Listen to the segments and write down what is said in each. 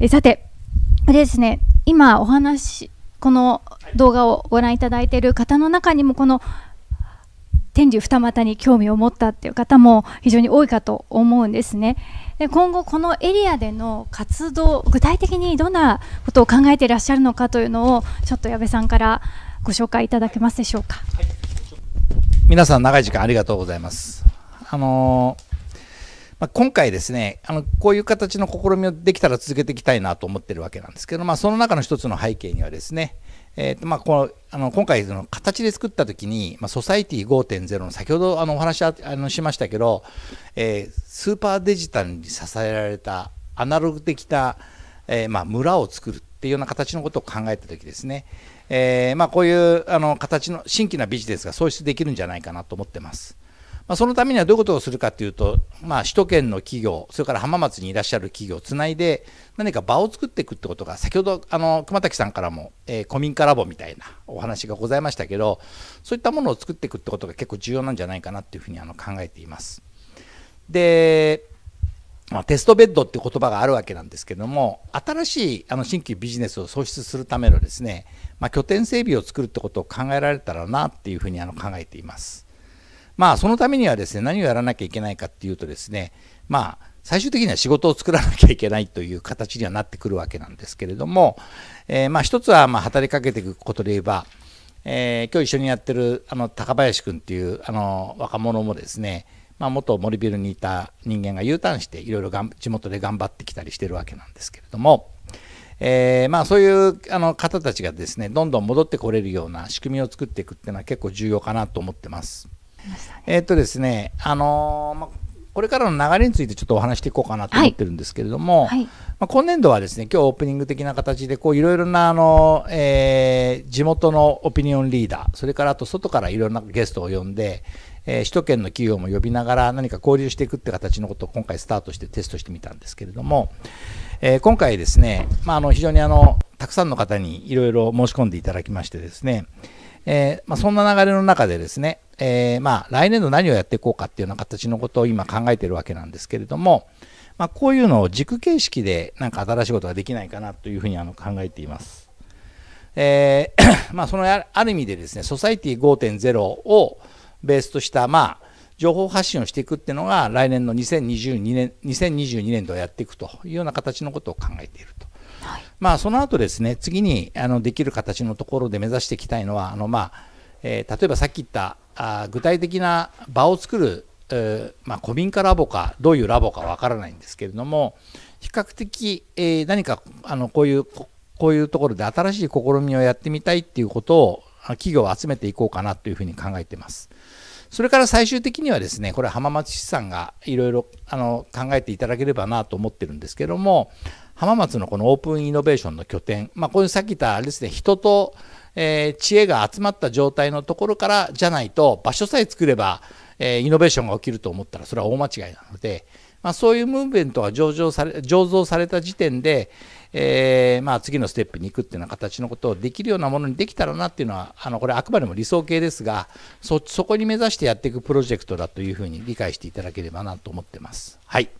えさてでですね今お話この動画をご覧いただいている方の中にもこの天竜二股に興味を持ったっていう方も非常に多いかと思うんですね。で今後このエリアでの活動具体的にどんなことを考えていらっしゃるのかというのをちょっと矢部さんからご紹介いただけますでしょうか。はい、皆さん長い時間ありがとうございます。あのーまあ、今回ですねあのこういう形の試みをできたら続けていきたいなと思ってるわけなんですけど、まあ、その中の一つの背景にはですね、えーとまあ、このあの今回その形で作った時に、まあ、ソサイティ5.0の先ほどあのお話あのしましたけど、えー、スーパーデジタルに支えられたアナログ的な、えー、まあ、村を作るっていうような形のことを考えた時ですね、えー、まこういうあの形の新規なビジネスが創出できるんじゃないかなと思ってます。まあ、そのためにはどういうことをするかというと、まあ、首都圏の企業、それから浜松にいらっしゃる企業をつないで、何か場を作っていくってことが、先ほどあの熊滝さんからも、えー、古民家ラボみたいなお話がございましたけど、そういったものを作っていくってことが結構重要なんじゃないかなっていうふうにあの考えています。で、まあ、テストベッドって言葉があるわけなんですけども新しいあの新規ビジネスを創出するためのですね、まあ、拠点整備を作るってことを考えられたらなっていうふうにあの考えています。まあ、そのためにはですね、何をやらなきゃいけないかっていうとですね、まあ、最終的には仕事を作らなきゃいけないという形にはなってくるわけなんですけれども、えー、まあ一つはまあ働きかけていくことで言えば、えー、今日一緒にやってるあの高林君っていうあの若者もですね、まあ、元森ビルにいた人間が U ターンしていろいろ地元で頑張ってきたりしてるわけなんですけれども、えー、まあそういうあの方たちがですねどんどん戻ってこれるような仕組みを作っていくっていうのは結構重要かなと思ってます。えっとですね、あのー、まこれからの流れについてちょっとお話していこうかなと思ってるんですけれども、はいはい、まあ、今年度はですね今日オープニング的な形でいろいろなあの、えー、地元のオピニオンリーダーそれからあと外からいろんなゲストを呼んで、えー、首都圏の企業も呼びながら何か交流していくって形のことを今回スタートしてテストしてみたんですけれども、えー、今回ですね、まあ、あの非常にあのたくさんの方にいろいろ申し込んでいただきましてですねえー、まあ、そんな流れの中でですね、えー、まあ、来年度何をやっていこうかっていうような形のことを今考えてるわけなんですけれども、まあ、こういうのを軸形式でなんか新しいことができないかなというふうにあの考えています。えー、まあ、そのある意味でですね、ソサイティ5.0をベースとした、まあ、情報発信をしていくっていうのが来年の2022年 ,2022 年度やっていくというような形のことを考えていると。まあ、その後ですね、次にあのできる形のところで目指していきたいのは、あのまあえー、例えばさっき言ったあ具体的な場を作る、えー、まあ、古民家ラボか、どういうラボかわからないんですけれども、比較的、えー、何かあのこういうこういうところで新しい試みをやってみたいっていうことを企業を集めていこうかなというふうに考えています。それから最終的にはですねこれは浜松市さんがいろいろ考えていただければなと思ってるんですけども浜松のこのオープンイノベーションの拠点、まあ、こういうさっき言ったあれですね人と、えー、知恵が集まった状態のところからじゃないと場所さえ作れば、えー、イノベーションが起きると思ったらそれは大間違いなので、まあ、そういうムーブメントが上場され醸造された時点で、えー、まあ、次のステップに行くっていうような形のことをできるようなものにできたらなっていうのはあのこれあくまでも理想形ですがそこに目指してやっていくプロジェクトだというふうに理解していただければなと思ってます。はい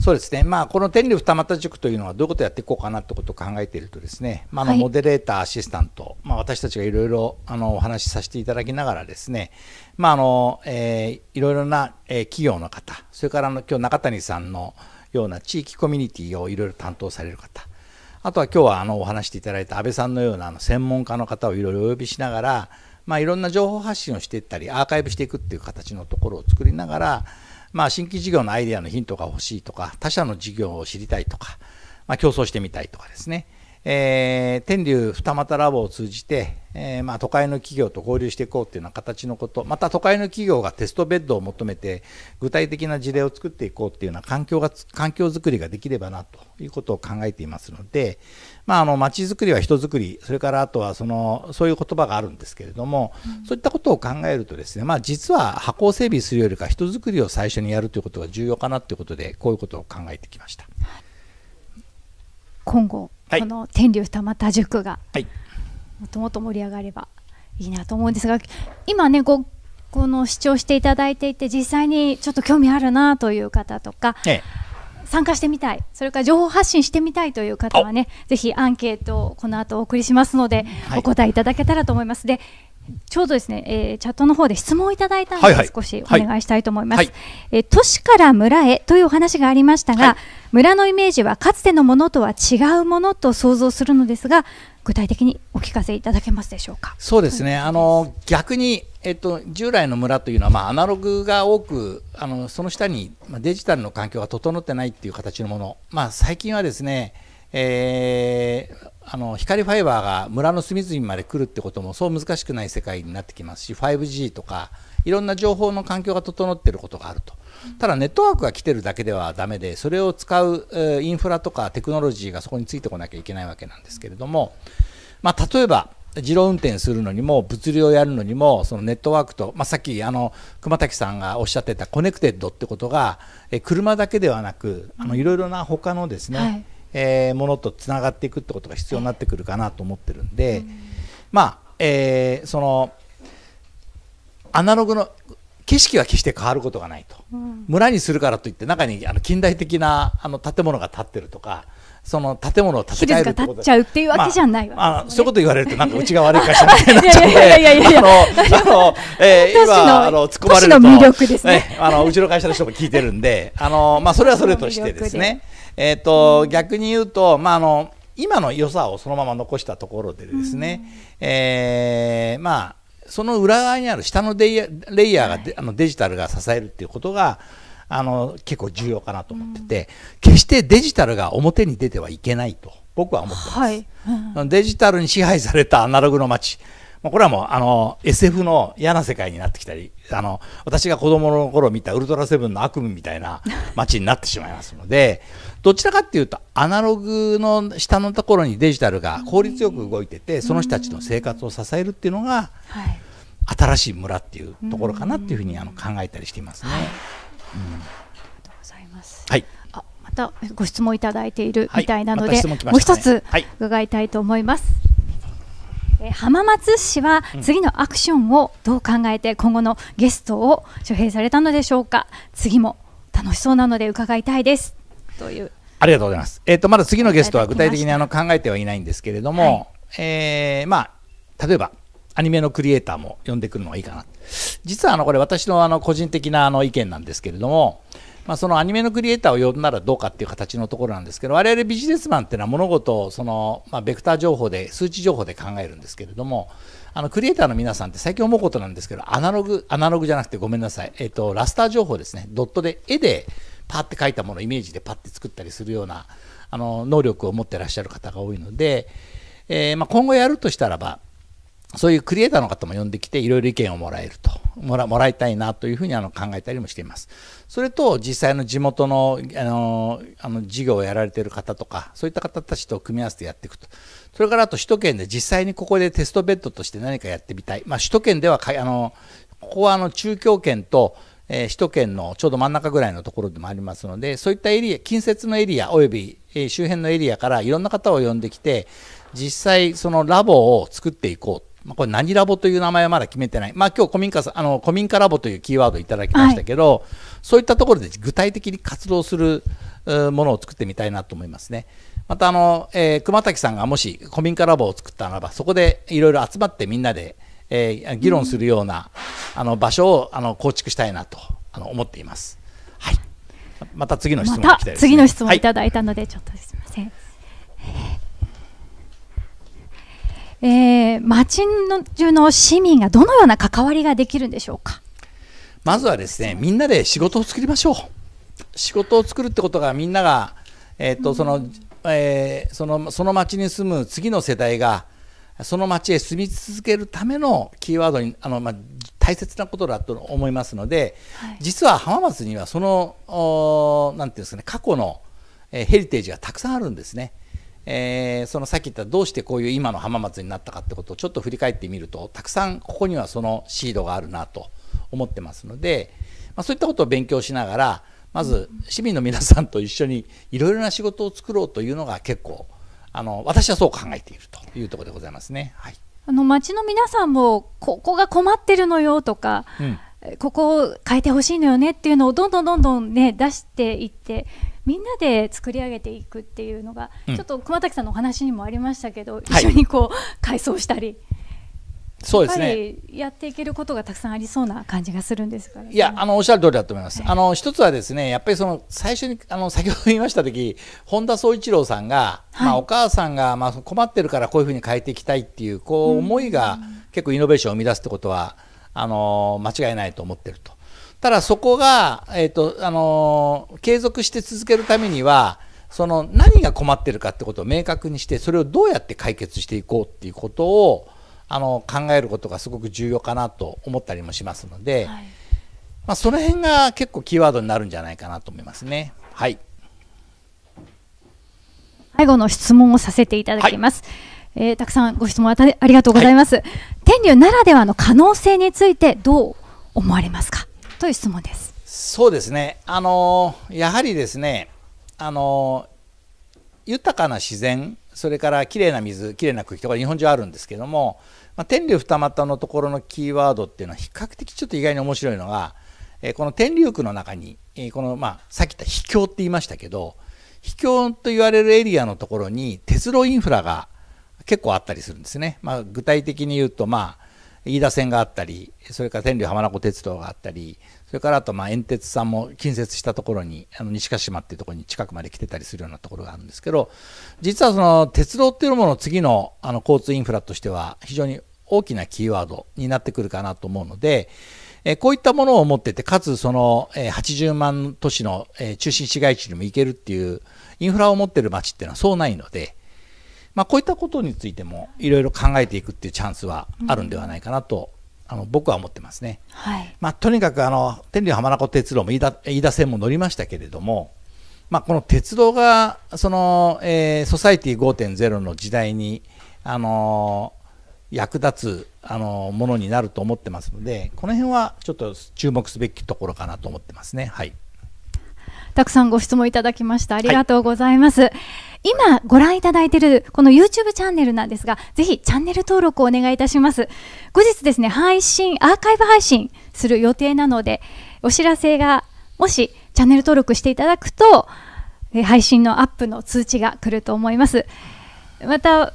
そうですね、まあ、この天理二股塾というのはどういうことをやっていこうかなということを考えているとですね、まあ、のモデレーター、アシスタント、はい、まあ、私たちがいろいろあのお話しさせていただきながらですね、まああのえー、いろいろな、え企業の方それからあの今日中谷さんの、ような地域コミュニティをいろいろ担当される方あとは今日はあのお話していただいた安倍さんのようなあの専門家の方をいろいろお呼びしながら、まあ、いろんな情報発信をしていったりアーカイブしていくっていう形のところを作りながら、まあ、新規事業のアイデアのヒントが欲しいとか他社の事業を知りたいとか、まあ、競争してみたいとかですねえー、天竜二俣ラボを通じて、えーまあ、都会の企業と合流していこうというような形のことまた都会の企業がテストベッドを求めて具体的な事例を作っていこうというような環境が環境づくりができればなということを考えていますので、まあ、あの街づくりは人づくりそれからあとはそのそういう言葉があるんですけれども、うん、そういったことを考えるとですね、まあ、実は箱を整備するよりか人づくりを最初にやるということが重要かなということでこういうことを考えてきました。はい今後、はい、この天竜二俣塾が、はい、もっともっと盛り上がればいいなと思うんですが今ねここの視聴していただいていて実際にちょっと興味あるなという方とか、ええ、参加してみたいそれから情報発信してみたいという方はねぜひアンケートをこの後お送りしますので、お答えいただけたらと思います。でちょうどですね、えー、チャットの方で質問をいただいたので、はいはい、少しお願いしたいと思います、はい、えー、都市から村へというお話がありましたが、はい、村のイメージはかつてのものとは違うものと想像するのですが具体的にお聞かせいただけますでしょうかそうですねあの逆に、えっと、従来の村というのは、まあ、アナログが多くあのその下に、まあ、デジタルの環境が整ってないっていう形のもの、まあ、最近はですねえー、あの光ファイバーが村の隅々まで来るってこともそう難しくない世界になってきますし 5G とかいろんな情報の環境が整っていることがあるとただネットワークが来てるだけではだめでそれを使うインフラとかテクノロジーがそこについてこなきゃいけないわけなんですけれども、まあ、例えば自動運転するのにも物流をやるのにもそのネットワークと、まあ、さっきあの熊滝さんがおっしゃってたコネクテッドってことがえ車だけではなくあのいろいろな他のですね、はいえー、ものとつながっていくってことが必要になってくるかなと思ってるんで、まあ、えー、そのアナログの景色は決して変わることがないと、うん、村にするからといって中にあの近代的なあの建物が建ってるとかその建物を建て替えるってことっっあ、そういうこと言われるとなんかうちが悪いかしらみたいなっちゃうのであの、え今あの突っ込まれると魅力ですね、ね、あのうちの会社の人も聞いてるんであの、まあ、それはそれとしてですねえっ、と、うん、逆に言うと、まあ、あの今の良さをそのまま残したところでですね、うん、えー、まあその裏側にある下のレイヤーが、はい、あのデジタルが支えるっていうことがあの結構重要かなと思ってて、うん、決してデジタルが表に出てはいけないと僕は思ってます、はいうん、デジタルに支配されたアナログの街これはもうあの SF の嫌な世界になってきたりあの私が子供の頃見たウルトラセブンの悪夢みたいな街になってしまいますのでどちらかというとアナログの下のところにデジタルが効率よく動いてて、その人たちの生活を支えるっていうのが、新しい村っていうところかなっていうふうにあの考えたりしていますね。うありがとございます。はい。あまたご質問いただいているみたいなので、はいまね、もう一つ伺いたいと思います。はい、え浜松市は次のアクションをどう考えて今後のゲストを招聘されたのでしょうか。次も楽しそうなので伺いたいです。という。ありがとうございます。えっ、ー、とまだ次のゲストは具体的にあの考えてはいないんですけれども、はい、えー、まあ例えばアニメのクリエイターも呼んでくるのがいいかな。実はあのこれ私のあの個人的なあの意見なんですけれども。まあ、そのアニメのクリエイターを呼んだらどうかっていう形のところなんですけど我々ビジネスマンっていうのは物事をその、まあ、ベクター情報で数値情報で考えるんですけれどもあのクリエイターの皆さんって最近思うことなんですけどアナログアナログじゃなくてごめんなさい、えっとラスター情報ですねドットで絵でパッて書いたものをイメージでパッて作ったりするようなあの能力を持ってらっしゃる方が多いので、えー、まあ、今後やるとしたらばそういうクリエイターの方も呼んできていろいろ意見をもらえるともらいたいなというふうにあの考えたりもしています。それと実際の地元のあのあの事業をやられている方とかそういった方たちと組み合わせてやっていくとそれからあと首都圏で実際にここでテストベッドとして何かやってみたい、まあ、首都圏ではあのここはあの中京圏とえー、首都圏のちょうど真ん中ぐらいのところでもありますのでそういったエリア近接のエリアおよび、え周辺のエリアからいろんな方を呼んできて実際そのラボを作っていこうまあ、これ何ラボという名前はまだ決めてない、まあ、今日古民家あの古民家ラボというキーワードをいただきましたけど、はい、そういったところで具体的に活動するものを作ってみたいなと思いますね。またあの、えー、熊滝さんがもし古民家ラボを作ったならばそこでいろいろ集まってみんなで、えー、議論するような、あの場所をあの構築したいなとあの思っています。はい。また次の質問、ね、また次の質問いただいたので、はい、ちょっとすみません。えー、町の中の市民がどのような関わりができるんでしょうかまずはですねみんなで仕事を作りましょう仕事を作るってことがみんなが、えーとそのえー、そのその町に住む次の世代がその町へ住み続けるためのキーワードにあの、まあ、大切なことだと思いますので、はい、実は浜松にはその何て言うんですかね過去のヘリテージがたくさんあるんですね。えー、そのさっき言ったどうしてこういう今の浜松になったかってことをちょっと振り返ってみるとたくさんここにはそのシードがあるなと思ってますので、まあ、そういったことを勉強しながらまず市民の皆さんと一緒にいろいろな仕事を作ろうというのが結構あの私はそう考えているというところでございますね。はい、あの町の皆さんもここが困ってるのよとか、うん、ここを変えてほしいのよねっていうのをどんどんどんどんね出していってみんなで作り上げていくっていうのが、うん、ちょっと熊崎さんのお話にもありましたけど、一緒にこう、改装したりそうですね、やっていけることがたくさんありそうな感じがするんですから、ね、いやあのおっしゃる通りだと思います、はい、あの一つはですねやっぱりその最初にあの先ほど言いました時本田宗一郎さんが、はい、まあ、お母さんがまあ困ってるからこういうふうに変えていきたいっていうこう思いが結構イノベーションを生み出すってことはあの間違いないと思ってると。ただそこが、えーとあの継続して続けるためにはその何が困ってるかってことを明確にしてそれをどうやって解決していこうっていうことをあの考えることがすごく重要かなと思ったりもしますので、はい、まあ、その辺が結構キーワードになるんじゃないかなと思いますね。はい最後の質問をさせていただきます。はい、えー、たくさんご質問あありがとうございます、はい、天竜ならではの可能性についてどう思われますかという質問です。そうですね。あのやはりですね、あの豊かな自然、それから綺麗な水、綺麗な空気とか日本中あるんですけども、まあ、天竜二股のところのキーワードっていうのは比較的ちょっと意外に面白いのが、えこの天竜区の中に、えこのまあさっき言った秘境って言いましたけど秘境と言われるエリアのところに鉄路インフラが結構あったりするんですね、まあ、具体的に言うとまあ飯田線があったりそれから天竜浜名湖鉄道があったりそれからあとまあ煙鉄さんも近接したところにあの西鹿島っていうところに近くまで来てたりするようなところがあるんですけど実はその鉄道っていうものの次のあの交通インフラとしては非常に大きなキーワードになってくるかなと思うので、えこういったものを持ってて、かつその、え80万都市の、え中心市街地にも行けるっていうインフラを持ってる街っていうのはそうないので、まあ、こういったことについてもいろいろ考えていくっていうチャンスはあるんではないかなとあの僕は思ってますね、はいまあ、とにかくあの天竜浜名湖鉄道も飯田飯田線も乗りましたけれども、まあ、この鉄道がその、えー、ソサイティ5.0の時代に、あのー、役立つ、あのー、ものになると思ってますのでこの辺はちょっと注目すべきところかなと思ってますね。はいたくさんご質問いただきましたありがとうございます、はい、今ご覧いただいているこの YouTube チャンネルなんですがぜひチャンネル登録をお願いいたします後日ですね配信アーカイブ配信する予定なのでお知らせがもしチャンネル登録していただくと配信のアップの通知が来ると思いますまた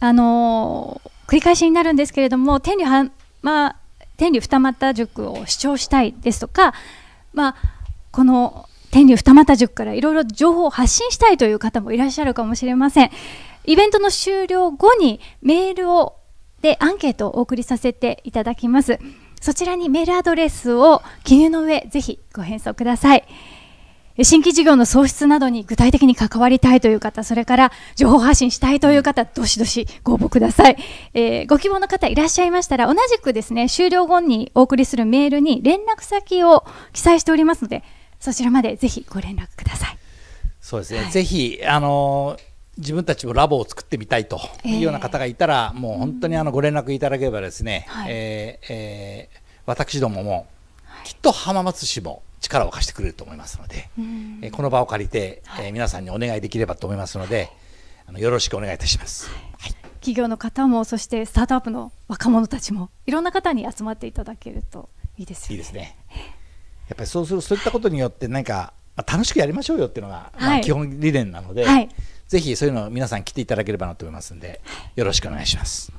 あのー、繰り返しになるんですけれども天理は、まあ、天理二股塾を視聴したいですとか、まあ、この天竜二俣塾からいろいろ情報を発信したいという方もいらっしゃるかもしれません。イベントの終了後にメールをでアンケートをお送りさせていただきます。そちらにメールアドレスを記入の上、ぜひご返送ください。新規事業の創出などに具体的に関わりたいという方、それから情報発信したいという方、どしどしご応募ください。えー、ご希望の方いらっしゃいましたら、同じくですね、終了後にお送りするメールに連絡先を記載しておりますので、そちらまでぜひご連絡ください。そうですね、はい、ぜひあの自分たちもラボを作ってみたいというような方がいたら、えー、もう本当にあのご連絡いただければですね、はい、えー、えー、私どももきっと浜松市も力を貸してくれると思いますので、えー、この場を借りて、えー、皆さんにお願いできればと思いますので、はい、あのよろしくお願いいたします。はい企業の方もそしてスタートアップの若者たちもいろんな方に集まっていただけるといいですよね。いいですねやっぱりそうするそういったことによって何か、まあ、楽しくやりましょうよっていうのが、まあ、基本理念なので、はい、ぜひそういうのを皆さん来ていただければなと思いますのでよろしくお願いします。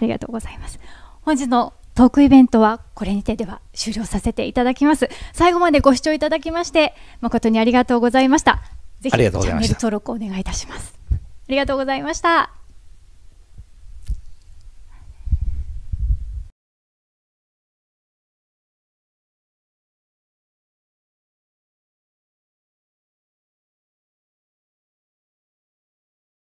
ありがとうございます。本日のトークイベントはこれにてでは終了させていただきます。最後までご視聴いただきまして誠にありがとうございました。ぜひチャンネル登録お願いいたします。ありがとうございました。